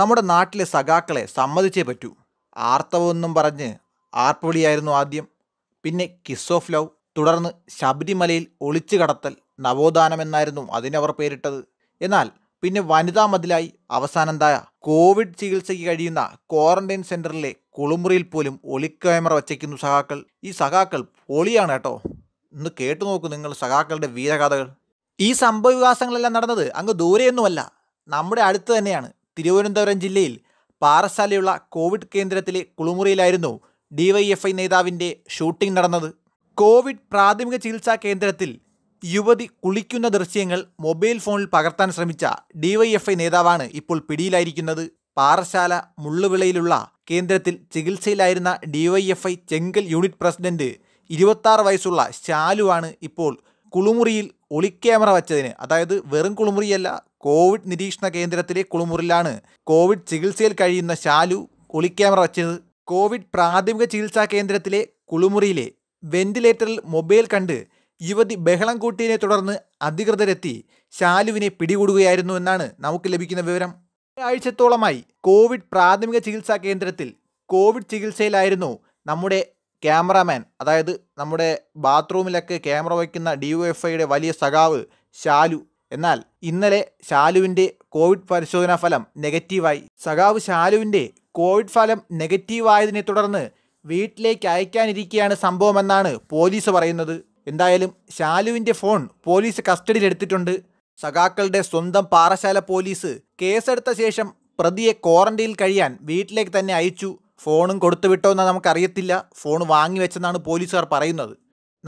നമ്മുടെ നാട്ടിലെ സഖാക്കളെ സമ്മതിച്ചേ പറ്റൂ ആർത്തവമൊന്നും പറഞ്ഞ് ആർപ്പുവിളിയായിരുന്നു ആദ്യം പിന്നെ കിസ് ഓഫ് ലവ് തുടർന്ന് ശബരിമലയിൽ ഒളിച്ചു കടത്തൽ നവോത്ഥാനമെന്നായിരുന്നു അതിനവർ പേരിട്ടത് എന്നാൽ പിന്നെ വനിതാ മതിലായി അവസാനന്തായ കോവിഡ് ചികിത്സയ്ക്ക് കഴിയുന്ന ക്വാറന്റൈൻ സെന്ററിലെ കുളിമുറിയിൽ പോലും ഒളിക്യാമറ വച്ചേക്കുന്നു സഖാക്കൾ ഈ സഖാക്കൾ പൊളിയാണ് കേട്ടോ ഒന്ന് കേട്ടു നോക്കൂ നിങ്ങൾ സഖാക്കളുടെ വീരകഥകൾ ഈ സംഭവ വികാസങ്ങളെല്ലാം നടന്നത് അങ്ങ് ദൂരെയൊന്നുമല്ല നമ്മുടെ അടുത്ത് തന്നെയാണ് തിരുവനന്തപുരം ജില്ലയിൽ പാറശാലയുള്ള കോവിഡ് കേന്ദ്രത്തിലെ കുളിമുറിയിലായിരുന്നു ഡിവൈഎഫ്ഐ നേതാവിൻ്റെ ഷൂട്ടിംഗ് നടന്നത് കോവിഡ് പ്രാഥമിക ചികിത്സാ കേന്ദ്രത്തിൽ യുവതി കുളിക്കുന്ന ദൃശ്യങ്ങൾ മൊബൈൽ ഫോണിൽ പകർത്താൻ ശ്രമിച്ച ഡിവൈഎഫ്ഐ നേതാവാണ് ഇപ്പോൾ പിടിയിലായിരിക്കുന്നത് പാറശാല മുള്ളുവിളയിലുള്ള കേന്ദ്രത്തിൽ ചികിത്സയിലായിരുന്ന ഡിവൈഎഫ്ഐ ചെങ്കൽ യൂണിറ്റ് പ്രസിഡന്റ് ഇരുപത്താറ് വയസ്സുള്ള ശാലുവാണ് ഇപ്പോൾ കുളിമുറിയിൽ ഒളിക്യാമറ വച്ചതിന് അതായത് വെറും കുളിമുറിയല്ല കോവിഡ് നിരീക്ഷണ കേന്ദ്രത്തിലെ കുളിമുറിലാണ് കോവിഡ് ചികിത്സയിൽ കഴിയുന്ന ശാലു ഒളിക്യാമറ വച്ചത് കോവിഡ് പ്രാഥമിക ചികിത്സാ കേന്ദ്രത്തിലെ കുളിമുറിയിലെ വെന്റിലേറ്ററിൽ മൊബൈൽ കണ്ട് യുവതി ബഹളം കൂട്ടിയതിനെ തുടർന്ന് അധികൃതരെത്തി ശാലുവിനെ പിടികൂടുകയായിരുന്നു എന്നാണ് നമുക്ക് ലഭിക്കുന്ന വിവരം ഒരാഴ്ചത്തോളമായി കോവിഡ് പ്രാഥമിക ചികിത്സാ കേന്ദ്രത്തിൽ കോവിഡ് ചികിത്സയിലായിരുന്നു നമ്മുടെ ക്യാമറാമാൻ അതായത് നമ്മുടെ ബാത്റൂമിലൊക്കെ ക്യാമറ വയ്ക്കുന്ന ഡി വലിയ സഖാവ് ശാലു എന്നാൽ ഇന്നലെ ശാലുവിൻ്റെ കോവിഡ് പരിശോധനാ ഫലം നെഗറ്റീവായി സഖാവ് ശാലുവിൻ്റെ കോവിഡ് ഫലം നെഗറ്റീവായതിനെ തുടർന്ന് വീട്ടിലേക്ക് അയക്കാനിരിക്കുകയാണ് സംഭവമെന്നാണ് പോലീസ് പറയുന്നത് എന്തായാലും ശാലുവിൻ്റെ ഫോൺ പോലീസ് കസ്റ്റഡിയിലെടുത്തിട്ടുണ്ട് സഖാക്കളുടെ സ്വന്തം പാറശാല പോലീസ് കേസെടുത്ത ശേഷം പ്രതിയെ ക്വാറന്റൈനിൽ കഴിയാൻ വീട്ടിലേക്ക് തന്നെ അയച്ചു ഫോണും കൊടുത്തു വിട്ടോ എന്ന് നമുക്കറിയത്തില്ല ഫോൺ വാങ്ങി പോലീസുകാർ പറയുന്നത്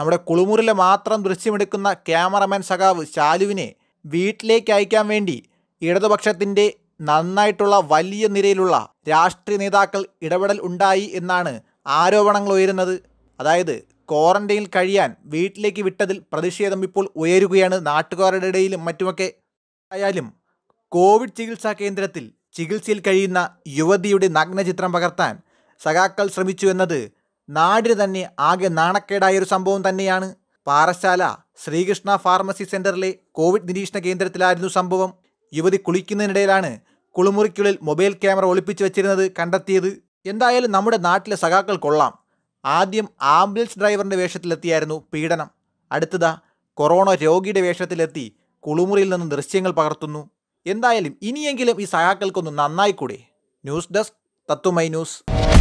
നമ്മുടെ കുളിമുറിലെ മാത്രം ദൃശ്യമെടുക്കുന്ന ക്യാമറമാൻ സഖാവ് ശാലുവിനെ വീട്ടിലേക്ക് അയക്കാൻ വേണ്ടി ഇടതുപക്ഷത്തിൻ്റെ നന്നായിട്ടുള്ള വലിയ നിരയിലുള്ള രാഷ്ട്രീയ നേതാക്കൾ ഇടപെടൽ ഉണ്ടായി എന്നാണ് ആരോപണങ്ങൾ ഉയരുന്നത് അതായത് ക്വാറന്റൈനിൽ കഴിയാൻ വീട്ടിലേക്ക് വിട്ടതിൽ പ്രതിഷേധം ഇപ്പോൾ ഉയരുകയാണ് നാട്ടുകാരുടെ ഇടയിലും മറ്റുമൊക്കെ ആയാലും കോവിഡ് ചികിത്സാ കേന്ദ്രത്തിൽ ചികിത്സയിൽ കഴിയുന്ന യുവതിയുടെ നഗ്നചിത്രം പകർത്താൻ സഖാക്കൾ ശ്രമിച്ചു എന്നത് നാടിന് തന്നെ ആകെ നാണക്കേടായ ഒരു സംഭവം തന്നെയാണ് പാറശാല ശ്രീകൃഷ്ണ ഫാർമസി സെന്ററിലെ കോവിഡ് നിരീക്ഷണ കേന്ദ്രത്തിലായിരുന്നു സംഭവം യുവതി കുളിക്കുന്നതിനിടയിലാണ് കുളിമുറിക്കുള്ളിൽ മൊബൈൽ ക്യാമറ ഒളിപ്പിച്ചു വെച്ചിരുന്നത് കണ്ടെത്തിയത് എന്തായാലും നമ്മുടെ നാട്ടിലെ സഖാക്കൾ കൊള്ളാം ആദ്യം ആംബുലൻസ് ഡ്രൈവറിൻ്റെ വേഷത്തിലെത്തിയായിരുന്നു പീഡനം അടുത്തതാ കൊറോണ രോഗിയുടെ വേഷത്തിലെത്തി കുളിമുറിയിൽ നിന്ന് ദൃശ്യങ്ങൾ പകർത്തുന്നു എന്തായാലും ഇനിയെങ്കിലും ഈ സഹാക്കൾക്കൊന്ന് നന്നായിക്കൂടെ ന്യൂസ് ഡെസ്ക് തത്തുമൈ ന്യൂസ്